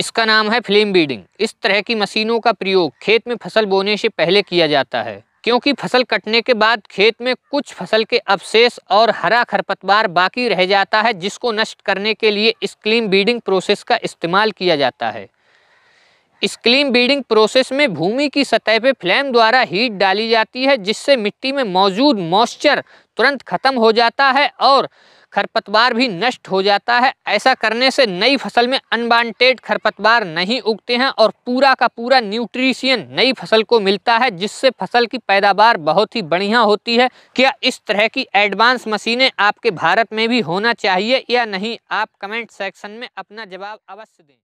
इसका नाम है फ्लेम बीडिंग इस तरह की मशीनों का प्रयोग खेत में फसल बोने से पहले किया जाता है क्योंकि फसल कटने के बाद खेत में कुछ फसल के अवशेष और हरा खरपतवार बाकी रह जाता है जिसको नष्ट करने के लिए इस क्लीन बीडिंग प्रोसेस का इस्तेमाल किया जाता है स्क्लीम बीडिंग प्रोसेस में भूमि की सतह पर फ्लेम द्वारा हीट डाली जाती है जिससे मिट्टी में मौजूद मॉइस्चर तुरंत खत्म हो जाता है और खरपतवार भी नष्ट हो जाता है ऐसा करने से नई फसल में अनवांटेड खरपतवार नहीं उगते हैं और पूरा का पूरा न्यूट्रिशियन नई फसल को मिलता है जिससे फसल की पैदावार बहुत ही बढ़िया होती है क्या इस तरह की एडवांस मशीनें आपके भारत में भी होना चाहिए या नहीं आप कमेंट सेक्शन में अपना जवाब अवश्य दें